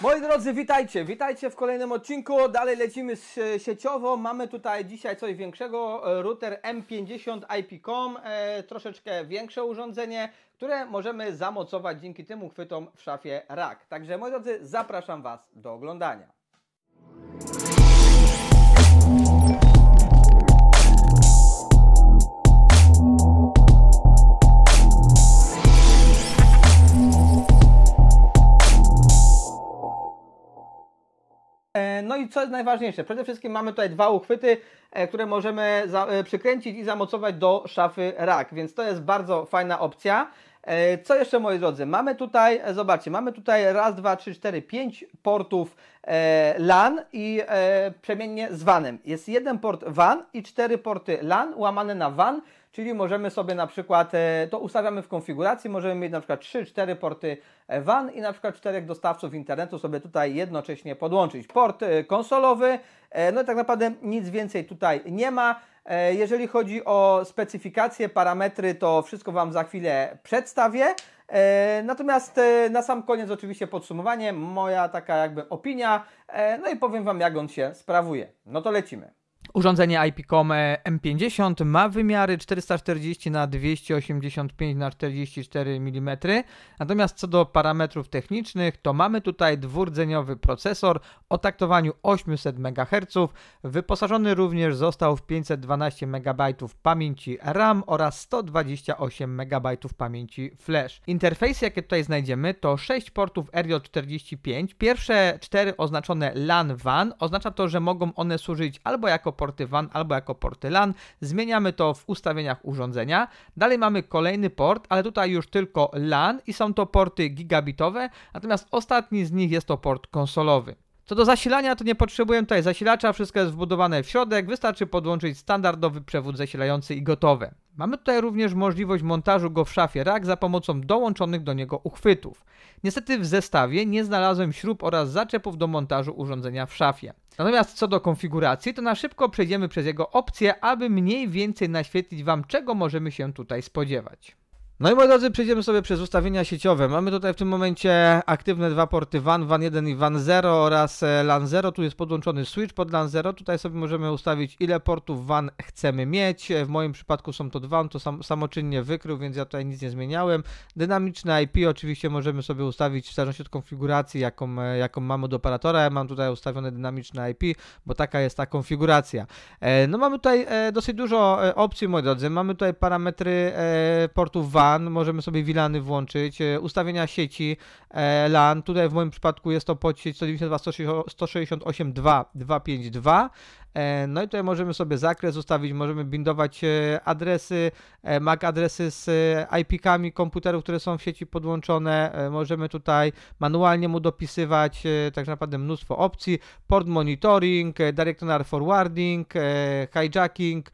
Moi drodzy, witajcie, witajcie w kolejnym odcinku. Dalej lecimy sieciowo. Mamy tutaj dzisiaj coś większego, e, router M50 IP.com, e, troszeczkę większe urządzenie, które możemy zamocować dzięki tym uchwytom w szafie rack. Także moi drodzy, zapraszam Was do oglądania. i co jest najważniejsze, przede wszystkim mamy tutaj dwa uchwyty, e, które możemy za, e, przykręcić i zamocować do szafy rak, więc to jest bardzo fajna opcja. E, co jeszcze moi drodzy? Mamy tutaj, zobaczcie, mamy tutaj raz, dwa, trzy, cztery, pięć portów LAN i przemiennie z WANem. Jest jeden port WAN i cztery porty LAN łamane na WAN, Czyli możemy sobie na przykład, e, to ustawiamy w konfiguracji, możemy mieć na przykład 3-4 porty e, WAN i na przykład 4 dostawców internetu sobie tutaj jednocześnie podłączyć. Port e, konsolowy, no i tak naprawdę nic więcej tutaj nie ma. Jeżeli chodzi o specyfikacje, parametry, to wszystko Wam za chwilę przedstawię. Natomiast na sam koniec oczywiście podsumowanie, moja taka jakby opinia, no i powiem Wam jak on się sprawuje. No to lecimy. Urządzenie IPCOM e, M50 ma wymiary 440 na 285 na 44 mm. Natomiast co do parametrów technicznych, to mamy tutaj dwurdzeniowy procesor o taktowaniu 800 MHz. Wyposażony również został w 512 MB pamięci RAM oraz 128 MB pamięci flash. Interfejsy, jakie tutaj znajdziemy, to 6 portów RJ45. Pierwsze 4 oznaczone LAN WAN. Oznacza to, że mogą one służyć albo jako port porty WAN albo jako porty LAN. Zmieniamy to w ustawieniach urządzenia. Dalej mamy kolejny port, ale tutaj już tylko LAN i są to porty gigabitowe, natomiast ostatni z nich jest to port konsolowy. Co do zasilania, to nie potrzebuję tutaj zasilacza, wszystko jest wbudowane w środek, wystarczy podłączyć standardowy przewód zasilający i gotowe. Mamy tutaj również możliwość montażu go w szafie rack za pomocą dołączonych do niego uchwytów. Niestety w zestawie nie znalazłem śrub oraz zaczepów do montażu urządzenia w szafie. Natomiast co do konfiguracji, to na szybko przejdziemy przez jego opcje, aby mniej więcej naświetlić Wam czego możemy się tutaj spodziewać. No i moi drodzy, przejdziemy sobie przez ustawienia sieciowe. Mamy tutaj w tym momencie aktywne dwa porty WAN, WAN1 i WAN0 oraz e, LAN0. Tu jest podłączony switch pod LAN0. Tutaj sobie możemy ustawić ile portów WAN chcemy mieć. E, w moim przypadku są to dwa, on to sam, samoczynnie wykrył, więc ja tutaj nic nie zmieniałem. Dynamiczne IP oczywiście możemy sobie ustawić w zależności od konfiguracji, jaką, e, jaką mamy od operatora. Ja mam tutaj ustawione dynamiczne IP, bo taka jest ta konfiguracja. No mamy tutaj dosyć dużo opcji, moi drodzy. Mamy tutaj parametry portów WAN, możemy sobie WLANy włączyć, e, ustawienia sieci, E, LAN. Tutaj w moim przypadku jest to pod sieć 192.168.2.252. No i tutaj możemy sobie zakres ustawić, możemy bindować e, adresy, e, MAC adresy z IP-kami komputerów, które są w sieci podłączone. Możemy tutaj manualnie mu dopisywać tak naprawdę mnóstwo opcji. Port monitoring, directional forwarding, hijacking,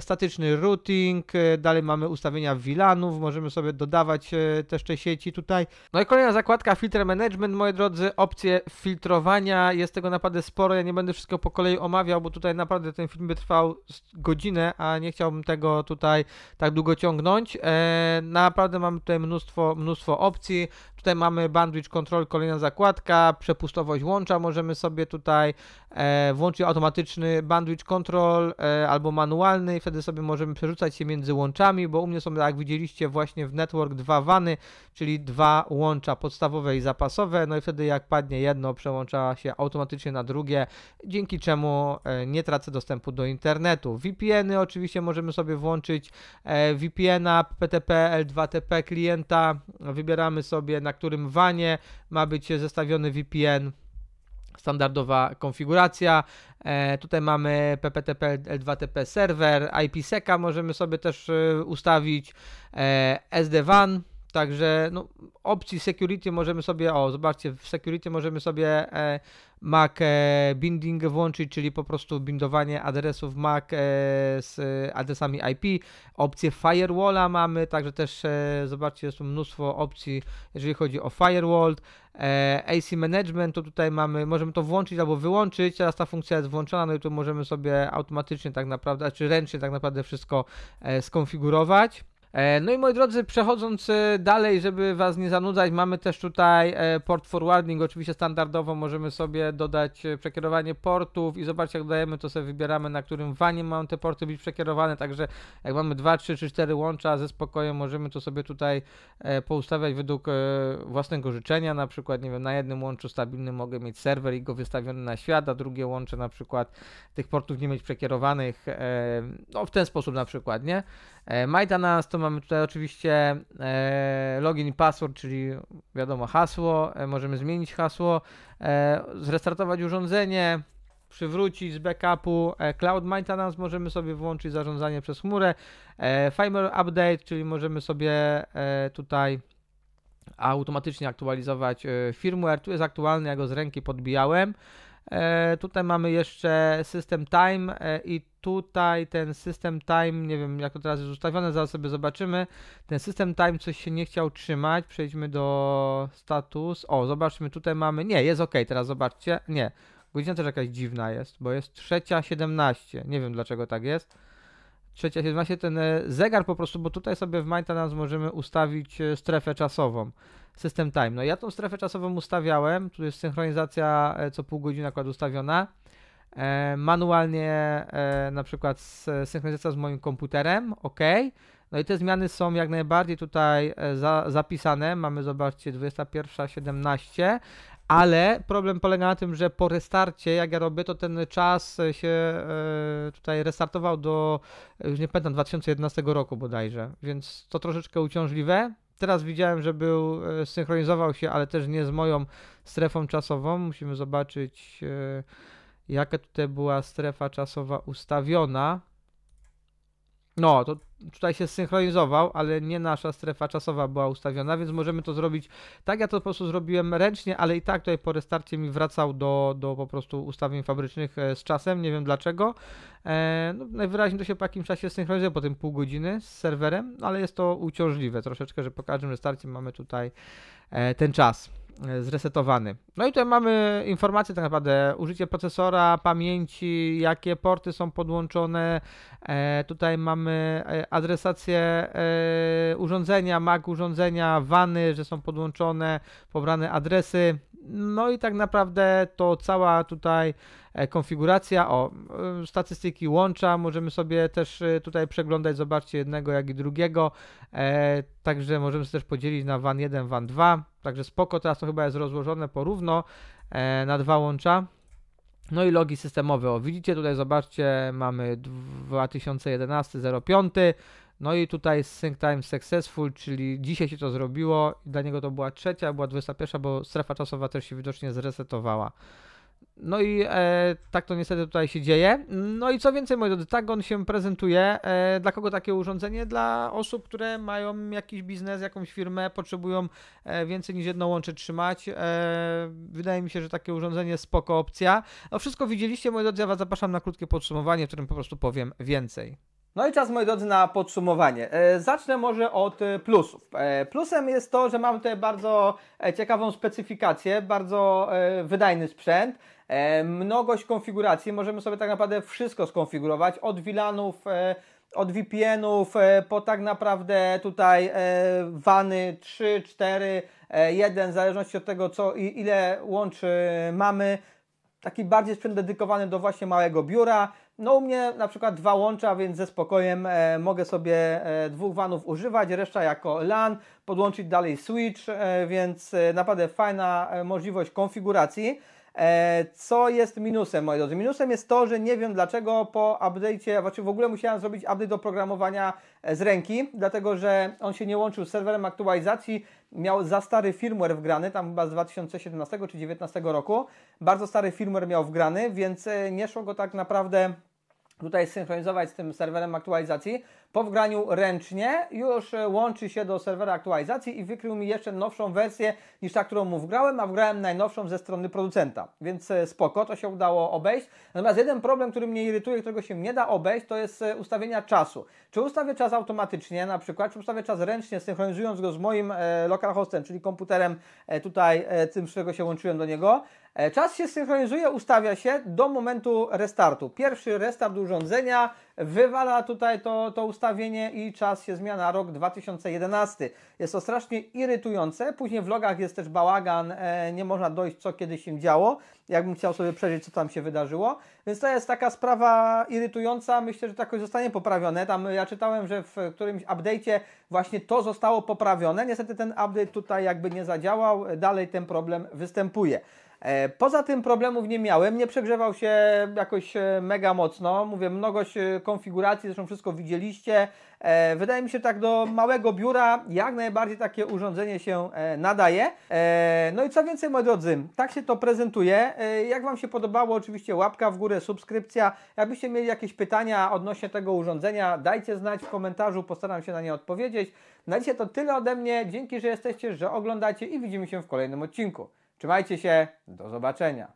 statyczny routing, dalej mamy ustawienia VLANów, możemy sobie dodawać też te sieci tutaj. No i kolejna zakładka Zakładka Filter Management, moi drodzy, opcje filtrowania, jest tego naprawdę sporo, ja nie będę wszystko po kolei omawiał, bo tutaj naprawdę ten film by trwał godzinę, a nie chciałbym tego tutaj tak długo ciągnąć. E, naprawdę mamy tutaj mnóstwo, mnóstwo opcji, Tutaj mamy bandwidth control, kolejna zakładka, przepustowość łącza możemy sobie tutaj e, włączyć automatyczny bandwidth control e, albo manualny i wtedy sobie możemy przerzucać się między łączami, bo u mnie są, jak widzieliście, właśnie w network dwa wany, czyli dwa łącza podstawowe i zapasowe, no i wtedy jak padnie jedno, przełącza się automatycznie na drugie, dzięki czemu e, nie tracę dostępu do internetu. VPN-y oczywiście możemy sobie włączyć, e, VPN-a, PTP, L2TP klienta, wybieramy sobie na którym wanie ma być zestawiony VPN standardowa konfiguracja. E, tutaj mamy PPTP L2TP serwer, IPsec'a możemy sobie też e, ustawić, e, SD-WAN Także no, opcji security możemy sobie, o zobaczcie, w security możemy sobie e, MAC e, binding włączyć, czyli po prostu bindowanie adresów MAC e, z adresami IP. Opcję firewalla mamy, także też e, zobaczcie, jest tu mnóstwo opcji, jeżeli chodzi o firewall. E, AC management, to tutaj mamy, możemy to włączyć albo wyłączyć, teraz ta funkcja jest włączona, no i tu możemy sobie automatycznie tak naprawdę, czy ręcznie tak naprawdę wszystko e, skonfigurować. E, no i moi drodzy, przechodząc e, dalej, żeby Was nie zanudzać, mamy też tutaj e, port forwarding, oczywiście standardowo możemy sobie dodać przekierowanie portów i zobaczcie jak dodajemy, to sobie wybieramy na którym wanie mają te porty być przekierowane, także jak mamy 2, 3 czy 4 łącza ze spokojem możemy to sobie tutaj poustawiać według własnego życzenia, na przykład nie wiem, na jednym łączu stabilnym mogę mieć serwer i go wystawiony na świat, a drugie łącze na przykład tych portów nie mieć przekierowanych, no w ten sposób na przykład, nie? E, Majda to mamy tutaj oczywiście e, login i password, czyli wiadomo hasło, e, możemy zmienić hasło, zrestartować urządzenie, przywrócić z backupu. Cloud Maintenance możemy sobie włączyć zarządzanie przez chmurę. Firmware Update, czyli możemy sobie tutaj automatycznie aktualizować firmware. Tu jest aktualny, ja go z ręki podbijałem. Tutaj mamy jeszcze system time i tutaj ten system time, nie wiem jak to teraz jest ustawione, zaraz sobie zobaczymy. Ten system time coś się nie chciał trzymać, przejdźmy do status. O, zobaczmy, tutaj mamy, nie, jest ok, teraz zobaczcie, nie. Godzina też jakaś dziwna jest, bo jest trzecia Nie wiem dlaczego tak jest. Trzecia ten e, zegar po prostu, bo tutaj sobie w Maintenance możemy ustawić e, strefę czasową. System time. No ja tą strefę czasową ustawiałem. Tu jest synchronizacja e, co pół godziny akurat ustawiona. E, manualnie e, na przykład synchronizacja z moim komputerem, ok. No i te zmiany są jak najbardziej tutaj e, za, zapisane. Mamy, zobaczcie, 21.17, ale problem polega na tym, że po restarcie, jak ja robię, to ten czas się tutaj restartował do, już nie pamiętam, 2011 roku bodajże, więc to troszeczkę uciążliwe. Teraz widziałem, że był, synchronizował się, ale też nie z moją strefą czasową. Musimy zobaczyć... Jaka tutaj była strefa czasowa ustawiona? No, to tutaj się zsynchronizował, ale nie nasza strefa czasowa była ustawiona, więc możemy to zrobić tak. Ja to po prostu zrobiłem ręcznie, ale i tak tutaj po restarcie mi wracał do, do po prostu ustawień fabrycznych e, z czasem, nie wiem dlaczego. E, no, najwyraźniej to się po jakimś czasie zsynchronizuje, po tym pół godziny z serwerem, no, ale jest to uciążliwe troszeczkę, że po każdym restarcie mamy tutaj e, ten czas. E, zresetowany. No i tutaj mamy informacje tak naprawdę, użycie procesora, pamięci, jakie porty są podłączone, e, tutaj mamy e, adresację e, urządzenia, MAC urządzenia, wany, że są podłączone, pobrane adresy, no i tak naprawdę to cała tutaj e, konfiguracja, o, e, statystyki łącza, możemy sobie też e, tutaj przeglądać, zobaczcie jednego jak i drugiego, e, także możemy sobie też podzielić na WAN 1, WAN 2, także spoko, teraz to chyba jest rozłożone porówno e, na dwa łącza. No i logi systemowe, o widzicie tutaj, zobaczcie, mamy 2011 05, no i tutaj sync time successful, czyli dzisiaj się to zrobiło. Dla niego to była trzecia, była 21, bo strefa czasowa też się widocznie zresetowała. No i e, tak to niestety tutaj się dzieje. No i co więcej, moi drodzy, tak on się prezentuje. E, dla kogo takie urządzenie? Dla osób, które mają jakiś biznes, jakąś firmę, potrzebują e, więcej niż jedno łącze trzymać. E, wydaje mi się, że takie urządzenie jest spoko opcja. O no wszystko widzieliście, moi drodzy, ja Was zapraszam na krótkie podsumowanie, w którym po prostu powiem więcej. No i czas, moi drodzy, na podsumowanie. E, zacznę może od e, plusów. E, plusem jest to, że mamy tutaj bardzo ciekawą specyfikację, bardzo wydajny sprzęt, mnogość konfiguracji. Możemy sobie tak naprawdę wszystko skonfigurować, od VLANów, od VPNów, po tak naprawdę tutaj wany 3, 4, 1, w zależności od tego, co i ile łączy mamy. Taki bardziej sprzęt dedykowany do właśnie małego biura. No u mnie na przykład dwa łącza, więc ze spokojem e, mogę sobie e, dwóch vanów używać, reszta jako LAN, podłączyć dalej switch, e, więc e, naprawdę fajna e, możliwość konfiguracji. E, co jest minusem, moi drodzy? Minusem jest to, że nie wiem dlaczego po update'cie, znaczy w ogóle musiałem zrobić update do programowania e, z ręki, dlatego że on się nie łączył z serwerem aktualizacji, miał za stary firmware wgrany, tam chyba z 2017 czy 2019 roku. Bardzo stary firmware miał wgrany, więc e, nie szło go tak naprawdę tutaj synchronizować z tym serwerem aktualizacji. Po wgraniu ręcznie już e, łączy się do serwera aktualizacji i wykrył mi jeszcze nowszą wersję niż ta, którą mu wgrałem, a wgrałem najnowszą ze strony producenta. Więc e, spoko, to się udało obejść. Natomiast jeden problem, który mnie irytuje, którego się nie da obejść, to jest e, ustawienia czasu. Czy ustawię czas automatycznie na przykład, czy ustawię czas ręcznie, synchronizując go z moim lokalhostem, czyli komputerem tutaj, tym, z którego się łączyłem do niego. Czas się synchronizuje, ustawia się do momentu restartu. Pierwszy restart urządzenia wywala tutaj to, to ustawienie i czas się zmiana, rok 2011. Jest to strasznie irytujące. Później w logach jest też bałagan, e, nie można dojść, co kiedyś się działo. Jakbym chciał sobie przeżyć, co tam się wydarzyło. Więc to jest taka sprawa irytująca. Myślę, że to jakoś zostanie poprawione. Tam e, ja czytałem, że w którymś update'cie właśnie to zostało poprawione. Niestety ten update tutaj jakby nie zadziałał. Dalej ten problem występuje. E, poza tym problemów nie miałem, nie przegrzewał się jakoś e, mega mocno. Mówię, mnogość e, konfiguracji, zresztą wszystko widzieliście. Wydaje mi się tak do małego biura jak najbardziej takie urządzenie się nadaje. No i co więcej, moi drodzy, tak się to prezentuje. Jak Wam się podobało, oczywiście łapka w górę, subskrypcja. Jakbyście mieli jakieś pytania odnośnie tego urządzenia, dajcie znać w komentarzu, postaram się na nie odpowiedzieć. Na dzisiaj to tyle ode mnie. Dzięki, że jesteście, że oglądacie i widzimy się w kolejnym odcinku. Trzymajcie się, do zobaczenia.